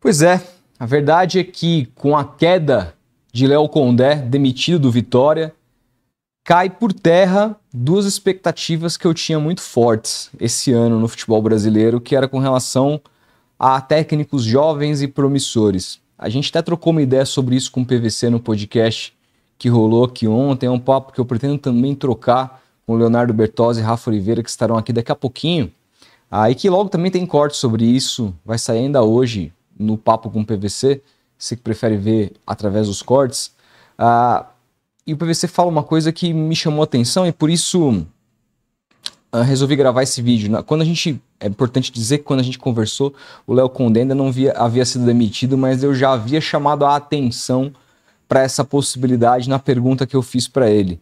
Pois é, a verdade é que com a queda de Léo Condé, demitido do Vitória, cai por terra duas expectativas que eu tinha muito fortes esse ano no futebol brasileiro, que era com relação a técnicos jovens e promissores. A gente até trocou uma ideia sobre isso com o PVC no podcast que rolou aqui ontem. É um papo que eu pretendo também trocar com o Leonardo Bertozzi e Rafa Oliveira, que estarão aqui daqui a pouquinho. Aí ah, que logo também tem corte sobre isso, vai sair ainda hoje no Papo com o PVC, você que prefere ver através dos cortes. Uh, e o PVC fala uma coisa que me chamou a atenção e por isso uh, resolvi gravar esse vídeo. Quando a gente. É importante dizer que quando a gente conversou, o Léo Condé ainda não via, havia sido demitido, mas eu já havia chamado a atenção para essa possibilidade na pergunta que eu fiz para ele.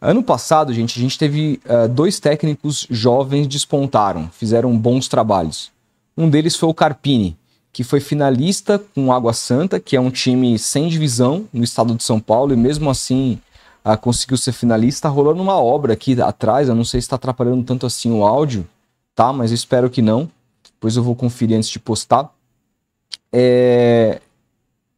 Ano passado, gente, a gente teve uh, dois técnicos jovens despontaram, fizeram bons trabalhos. Um deles foi o Carpini, que foi finalista com Água Santa, que é um time sem divisão no estado de São Paulo, e mesmo assim ah, conseguiu ser finalista. rolando uma obra aqui atrás, eu não sei se está atrapalhando tanto assim o áudio, tá? Mas eu espero que não. Depois eu vou conferir antes de postar. É...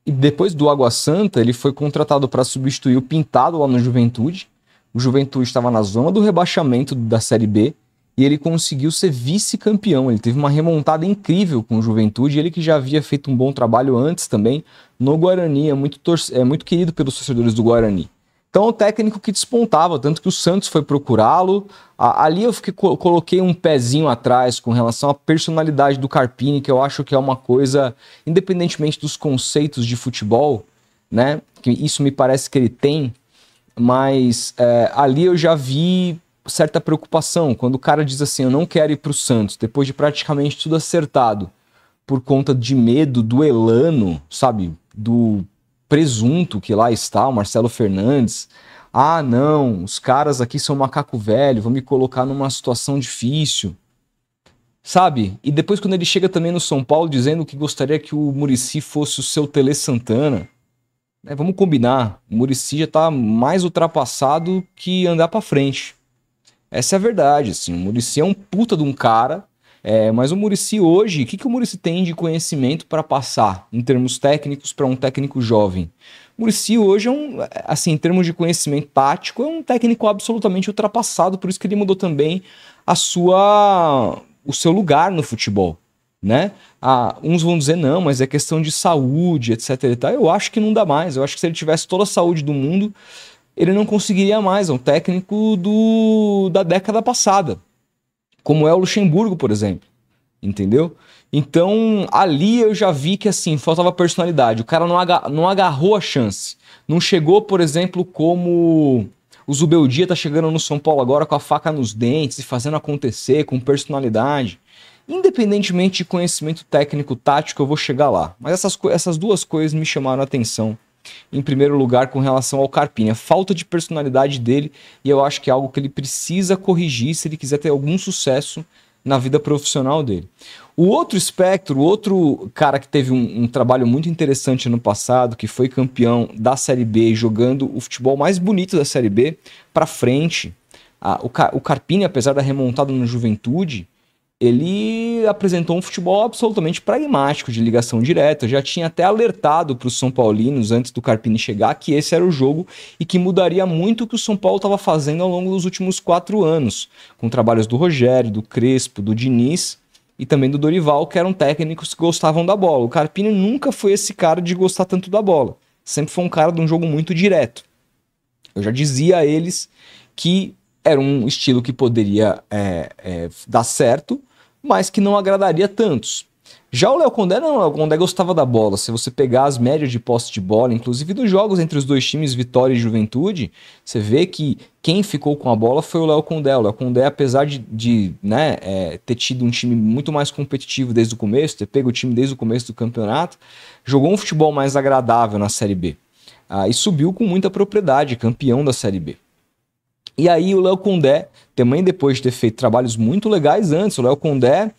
E depois do Água Santa, ele foi contratado para substituir o Pintado lá no Juventude. O Juventude estava na zona do rebaixamento da Série B e ele conseguiu ser vice-campeão. Ele teve uma remontada incrível com o Juventude, ele que já havia feito um bom trabalho antes também no Guarani, é muito, é muito querido pelos torcedores do Guarani. Então, o técnico que despontava, tanto que o Santos foi procurá-lo. Ali eu fiquei, coloquei um pezinho atrás com relação à personalidade do Carpini, que eu acho que é uma coisa, independentemente dos conceitos de futebol, né? Que isso me parece que ele tem, mas é, ali eu já vi certa preocupação quando o cara diz assim: Eu não quero ir para o Santos, depois de praticamente tudo acertado, por conta de medo do Elano, sabe? Do presunto que lá está, o Marcelo Fernandes. Ah, não, os caras aqui são macaco velho, vão me colocar numa situação difícil. Sabe? E depois, quando ele chega também no São Paulo dizendo que gostaria que o Murici fosse o seu Tele Santana. É, vamos combinar, o Murici já está mais ultrapassado que andar para frente. Essa é a verdade, assim. O Murici é um puta de um cara, é, mas o Murici hoje, o que, que o Murici tem de conhecimento para passar em termos técnicos para um técnico jovem? O Murici hoje é um, assim, em termos de conhecimento tático, é um técnico absolutamente ultrapassado, por isso que ele mudou também a sua, o seu lugar no futebol. Né? Ah, uns vão dizer não, mas é questão de saúde, etc. E tal. Eu acho que não dá mais. Eu acho que se ele tivesse toda a saúde do mundo, ele não conseguiria mais, é um técnico do, da década passada, como é o Luxemburgo, por exemplo, entendeu? Então, ali eu já vi que, assim, faltava personalidade, o cara não, aga, não agarrou a chance, não chegou, por exemplo, como o Zubeldia tá chegando no São Paulo agora com a faca nos dentes e fazendo acontecer, com personalidade, independentemente de conhecimento técnico, tático, eu vou chegar lá. Mas essas, essas duas coisas me chamaram a atenção em primeiro lugar com relação ao Carpini. A falta de personalidade dele, e eu acho que é algo que ele precisa corrigir se ele quiser ter algum sucesso na vida profissional dele. O outro espectro, o outro cara que teve um, um, trabalho muito interessante no passado, que foi campeão da Série B, jogando o futebol mais bonito da Série B para frente, o, Car o Carpini, apesar da remontada na Juventude, ele apresentou um futebol absolutamente pragmático de ligação direta. Eu já tinha até alertado para os São Paulinos antes do Carpini chegar que esse era o jogo e que mudaria muito o que o São Paulo estava fazendo ao longo dos últimos quatro anos, com trabalhos do Rogério, do Crespo, do Diniz e também do Dorival, que eram técnicos que gostavam da bola. O Carpini nunca foi esse cara de gostar tanto da bola. Sempre foi um cara de um jogo muito direto. Eu já dizia a eles que era um estilo que poderia é, é, dar certo, mas que não agradaria tantos. Já o Léo Condé não, o Léo Condé gostava da bola. Se você pegar as médias de posse de bola, inclusive dos jogos entre os dois times, Vitória e Juventude, você vê que quem ficou com a bola foi o Léo Condé. O Léo Condé, apesar de, de né, é, ter tido um time muito mais competitivo desde o começo, ter pego o time desde o começo do campeonato, jogou um futebol mais agradável na Série B. Ah, e subiu com muita propriedade, campeão da Série B. E aí o Léo Condé, também depois de ter feito trabalhos muito legais antes, o Léo Condé,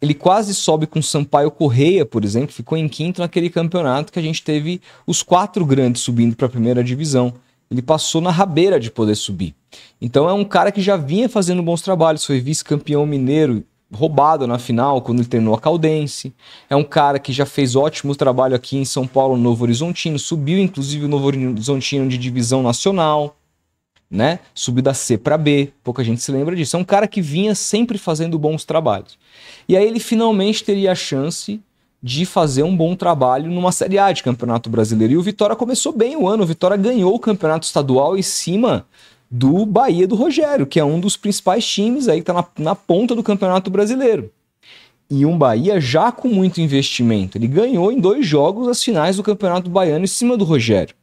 ele quase sobe com Sampaio Correia, por exemplo, ficou em quinto naquele campeonato que a gente teve os quatro grandes subindo para a primeira divisão. Ele passou na rabeira de poder subir. Então é um cara que já vinha fazendo bons trabalhos, foi vice-campeão mineiro roubado na final quando ele treinou a Caldense. É um cara que já fez ótimo trabalho aqui em São Paulo, Novo Horizontino, subiu inclusive o Novo Horizontino de divisão nacional né? Subiu da C para B, pouca gente se lembra disso. É um cara que vinha sempre fazendo bons trabalhos. E aí ele finalmente teria a chance de fazer um bom trabalho numa Série A de Campeonato Brasileiro. E o Vitória começou bem o ano. O Vitória ganhou o Campeonato Estadual em cima do Bahia do Rogério, que é um dos principais times aí que está na, na ponta do Campeonato Brasileiro. E um Bahia já com muito investimento. Ele ganhou em dois jogos as finais do Campeonato Baiano em cima do Rogério.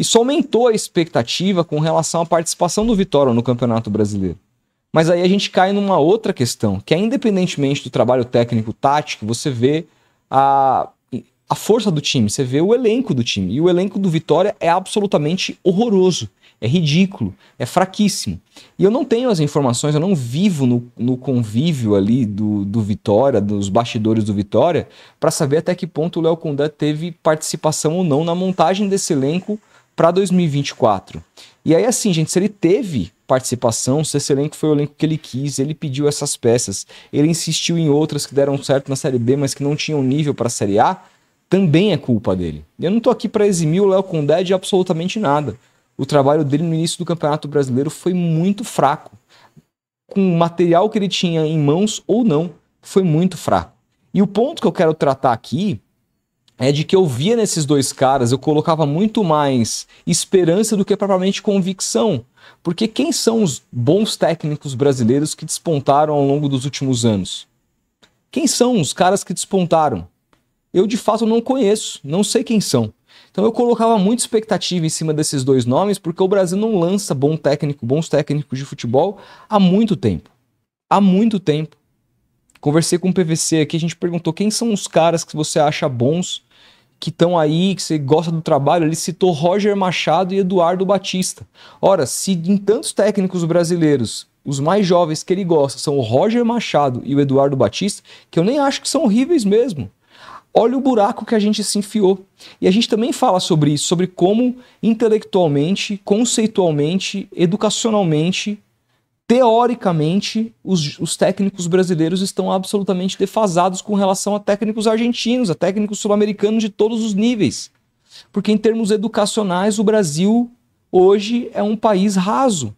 Isso aumentou a expectativa com relação à participação do Vitória no Campeonato Brasileiro. Mas aí a gente cai numa outra questão, que é independentemente do trabalho técnico tático, você vê a, a força do time, você vê o elenco do time. E o elenco do Vitória é absolutamente horroroso, é ridículo, é fraquíssimo. E eu não tenho as informações, eu não vivo no, no convívio ali do, do Vitória, dos bastidores do Vitória, para saber até que ponto o Léo Condé teve participação ou não na montagem desse elenco para 2024. E aí, assim, gente, se ele teve participação, se esse elenco foi o elenco que ele quis, ele pediu essas peças, ele insistiu em outras que deram certo na Série B, mas que não tinham nível para a Série A, também é culpa dele. Eu não estou aqui para eximir o Léo Condé de absolutamente nada. O trabalho dele no início do Campeonato Brasileiro foi muito fraco. Com o material que ele tinha em mãos ou não, foi muito fraco. E o ponto que eu quero tratar aqui é de que eu via nesses dois caras, eu colocava muito mais esperança do que propriamente convicção. Porque quem são os bons técnicos brasileiros que despontaram ao longo dos últimos anos? Quem são os caras que despontaram? Eu de fato não conheço, não sei quem são. Então eu colocava muita expectativa em cima desses dois nomes, porque o Brasil não lança bom técnico, bons técnicos de futebol há muito tempo. Há muito tempo. Conversei com o PVC aqui, a gente perguntou quem são os caras que você acha bons que estão aí, que você gosta do trabalho, ele citou Roger Machado e Eduardo Batista. Ora, se em tantos técnicos brasileiros, os mais jovens que ele gosta são o Roger Machado e o Eduardo Batista, que eu nem acho que são horríveis mesmo. Olha o buraco que a gente se enfiou. E a gente também fala sobre isso, sobre como intelectualmente, conceitualmente, educacionalmente teoricamente, os, os, técnicos brasileiros estão absolutamente defasados com relação a técnicos argentinos, a técnicos sul-americanos de todos os níveis. Porque, em termos educacionais, o Brasil hoje é um país raso,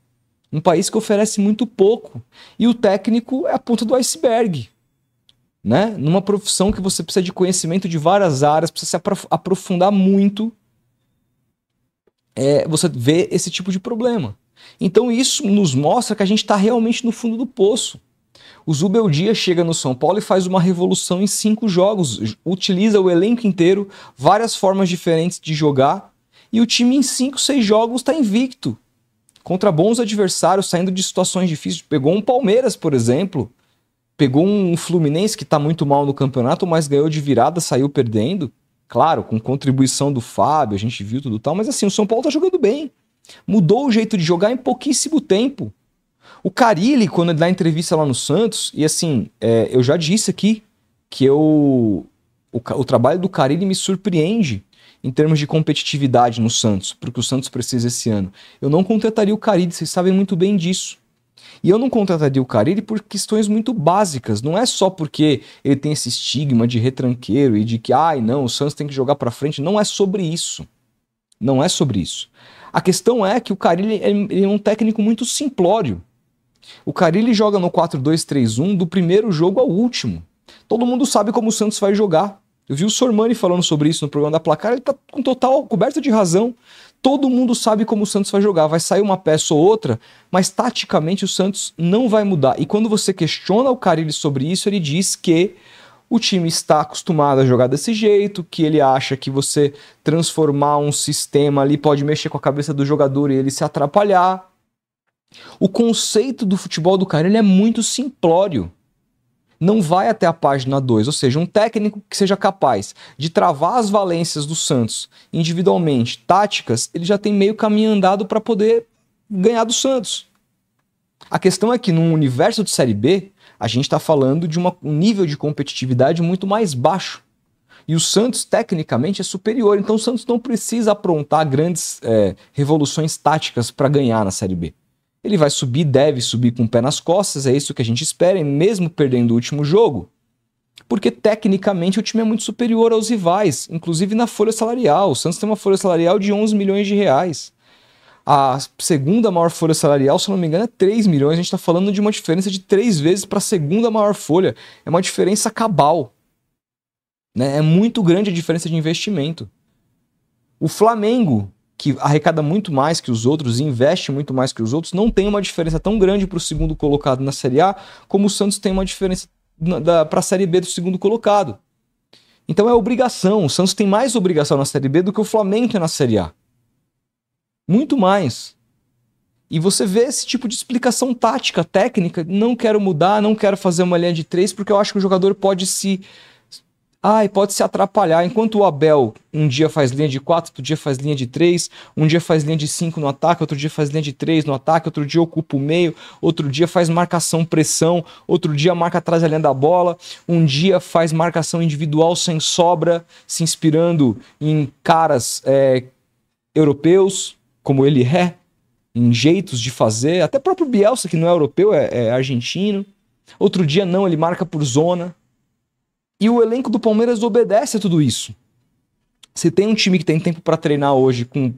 um país que oferece muito pouco. E o técnico é a ponta do iceberg. Né? Numa profissão que você precisa de conhecimento de várias áreas, precisa se aprofundar muito, é, você vê esse tipo de problema. Então isso nos mostra que a gente está realmente no fundo do poço. O Zubel Dias chega no São Paulo e faz uma revolução em cinco jogos, utiliza o elenco inteiro, várias formas diferentes de jogar, e o time em cinco, seis jogos está invicto. Contra bons adversários, saindo de situações difíceis. Pegou um Palmeiras, por exemplo, pegou um Fluminense que está muito mal no campeonato, mas ganhou de virada, saiu perdendo. Claro, com contribuição do Fábio, a gente viu tudo tal, mas assim, o São Paulo está jogando bem. Mudou o jeito de jogar em pouquíssimo tempo. O Carilli, quando ele dá entrevista lá no Santos, e assim, é, eu já disse aqui que eu, o, o trabalho do Carilli me surpreende em termos de competitividade no Santos, porque o Santos precisa esse ano. Eu não contrataria o Carilli, vocês sabem muito bem disso. E eu não contrataria o Carilli por questões muito básicas. Não é só porque ele tem esse estigma de retranqueiro e de que, ai, ah, não, o Santos tem que jogar para frente. Não é sobre isso. Não é sobre isso. A questão é que o Carilli ele é um técnico muito simplório. O Carilli joga no 4-2-3-1 do primeiro jogo ao último. Todo mundo sabe como o Santos vai jogar. Eu vi o Sormani falando sobre isso no programa da Placar, ele está com total coberta de razão. Todo mundo sabe como o Santos vai jogar, vai sair uma peça ou outra, mas taticamente o Santos não vai mudar. E quando você questiona o Carilli sobre isso, ele diz que o time está acostumado a jogar desse jeito, que ele acha que você transformar um sistema ali pode mexer com a cabeça do jogador e ele se atrapalhar. O conceito do futebol do cara ele é muito simplório. Não vai até a página 2, ou seja, um técnico que seja capaz de travar as valências do Santos individualmente, táticas, ele já tem meio caminho andado para poder ganhar do Santos. A questão é que num universo de Série B, a gente está falando de uma, um nível de competitividade muito mais baixo. E o Santos, tecnicamente, é superior. Então o Santos não precisa aprontar grandes é, revoluções táticas para ganhar na Série B. Ele vai subir, deve subir com o pé nas costas, é isso que a gente espera, e mesmo perdendo o último jogo, porque tecnicamente o time é muito superior aos rivais, inclusive na folha salarial. O Santos tem uma folha salarial de 11 milhões de reais. A segunda maior folha salarial, se não me engano, é 3 milhões. A gente está falando de uma diferença de três vezes para a segunda maior folha. É uma diferença cabal. Né? É muito grande a diferença de investimento. O Flamengo, que arrecada muito mais que os outros e investe muito mais que os outros, não tem uma diferença tão grande para o segundo colocado na Série A como o Santos tem uma diferença para a Série B do segundo colocado. Então é obrigação. O Santos tem mais obrigação na Série B do que o Flamengo na Série A. Muito mais. E você vê esse tipo de explicação tática, técnica. Não quero mudar, não quero fazer uma linha de três, porque eu acho que o jogador pode se. Ai, pode se atrapalhar. Enquanto o Abel um dia faz linha de quatro, outro dia faz linha de três, um dia faz linha de cinco no ataque, outro dia faz linha de três no ataque, outro dia ocupa o meio, outro dia faz marcação pressão, outro dia marca atrás da linha da bola, um dia faz marcação individual sem sobra, se inspirando em caras é, europeus como ele é, em jeitos de fazer. Até próprio Bielsa, que não é europeu, é, é argentino. Outro dia, não, ele marca por zona. E o elenco do Palmeiras obedece a tudo isso. Se tem um time que tem tempo para treinar hoje com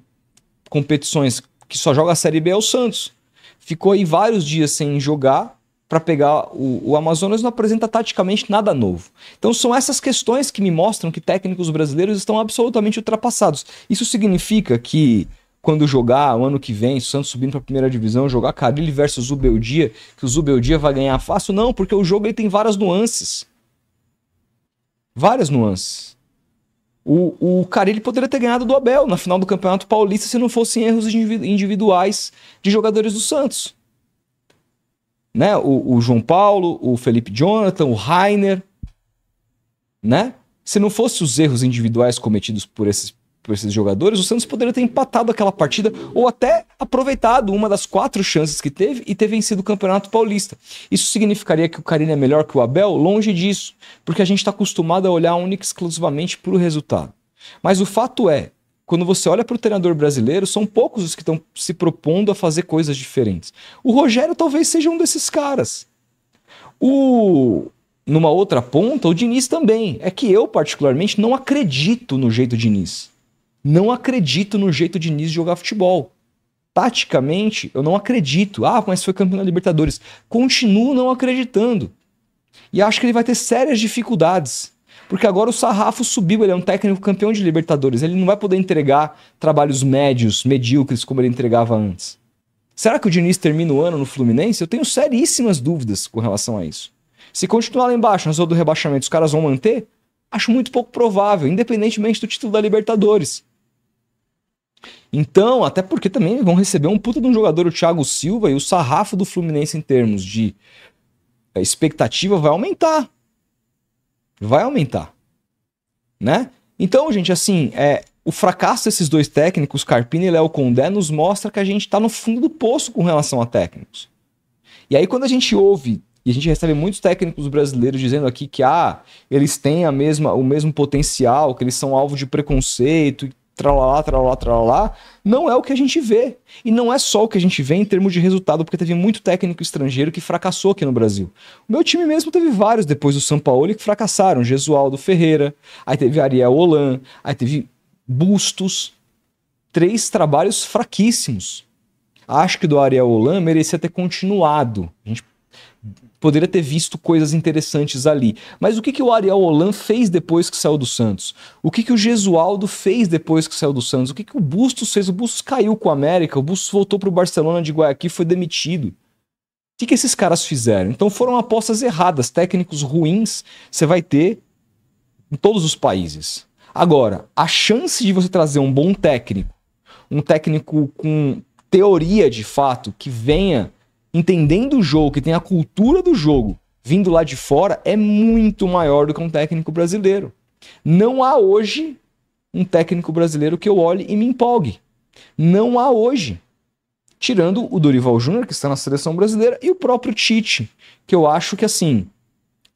competições que só joga a Série B, é o Santos. Ficou aí vários dias sem jogar para pegar o, o Amazonas não apresenta taticamente nada novo. Então são essas questões que me mostram que técnicos brasileiros estão absolutamente ultrapassados. Isso significa que quando jogar, o ano que vem, o Santos subindo para a primeira divisão, jogar Carilli versus Zubeldia, que o Zubeldia vai ganhar fácil? Não, porque o jogo ele tem várias nuances. Várias nuances. O, o Carilli poderia ter ganhado do Abel na final do Campeonato Paulista se não fossem erros individuais de jogadores do Santos. Né? O, o João Paulo, o Felipe Jonathan, o Rainer. Né? Se não fossem os erros individuais cometidos por esses por esses jogadores, o Santos poderia ter empatado aquela partida ou até aproveitado uma das quatro chances que teve e ter vencido o Campeonato Paulista. Isso significaria que o Carille é melhor que o Abel? Longe disso, porque a gente está acostumado a olhar única e exclusivamente para o resultado. Mas o fato é, quando você olha para o treinador brasileiro, são poucos os que estão se propondo a fazer coisas diferentes. O Rogério talvez seja um desses caras. O, numa outra ponta, o Diniz também. É que eu, particularmente, não acredito no jeito Diniz não acredito no jeito de Diniz jogar futebol. Taticamente, eu não acredito. Ah, mas foi campeão da Libertadores. Continuo não acreditando. E acho que ele vai ter sérias dificuldades. Porque agora o sarrafo subiu, ele é um técnico campeão de Libertadores. Ele não vai poder entregar trabalhos médios, medíocres, como ele entregava antes. Será que o Diniz termina o ano no Fluminense? Eu tenho seríssimas dúvidas com relação a isso. Se continuar lá embaixo, na zona do rebaixamento, os caras vão manter? Acho muito pouco provável, independentemente do título da Libertadores. Então, até porque também vão receber um puta de um jogador, o Thiago Silva, e o sarrafo do Fluminense em termos de eh, expectativa vai aumentar. Vai aumentar. Né? Então, gente, assim, é, o fracasso desses dois técnicos, Carpini e Léo Condé, nos mostra que a gente está no fundo do poço com relação a técnicos. E aí, quando a gente ouve e a gente recebe muitos técnicos brasileiros dizendo aqui que ah, eles têm a mesma, o mesmo potencial, que eles são alvo de preconceito tralalá, tralalá, tralalá, não é o que a gente vê. E não é só o que a gente vê em termos de resultado, porque teve muito técnico estrangeiro que fracassou aqui no Brasil. O meu time mesmo teve vários depois do São Paulo que fracassaram. Gesualdo Ferreira, aí teve Ariel Holan, aí teve Bustos. Três trabalhos fraquíssimos. Acho que do Ariel Holan merecia ter continuado. A gente poderia ter visto coisas interessantes ali. Mas o que, que o Ariel Holan fez depois que saiu do Santos? O que, que o Gesualdo fez depois que saiu do Santos? O que, que o Bustos fez? O Bustos caiu com a América, o Bustos voltou para o Barcelona de Guayaquil e foi demitido. O que, que esses caras fizeram? Então foram apostas erradas, técnicos ruins você vai ter em todos os países. Agora, a chance de você trazer um bom técnico, um técnico com teoria de fato, que venha entendendo o jogo, que tem a cultura do jogo, vindo lá de fora, é muito maior do que um técnico brasileiro. Não há hoje um técnico brasileiro que eu olhe e me empolgue. Não há hoje. Tirando o Dorival Júnior, que está na seleção brasileira, e o próprio Tite, que eu acho que, assim,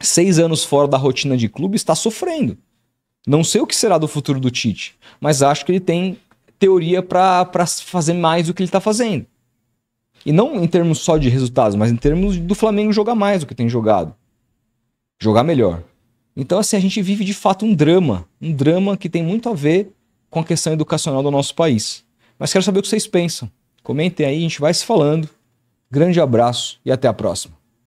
seis anos fora da rotina de clube, está sofrendo. Não sei o que será do futuro do Tite, mas acho que ele tem teoria para fazer mais do que ele está fazendo. E não em termos só de resultados, mas em termos do Flamengo jogar mais do que tem jogado. Jogar melhor. Então, assim, a gente vive de fato um drama. Um drama que tem muito a ver com a questão educacional do nosso país. Mas quero saber o que vocês pensam. Comentem aí, a gente vai se falando. Grande abraço e até a próxima.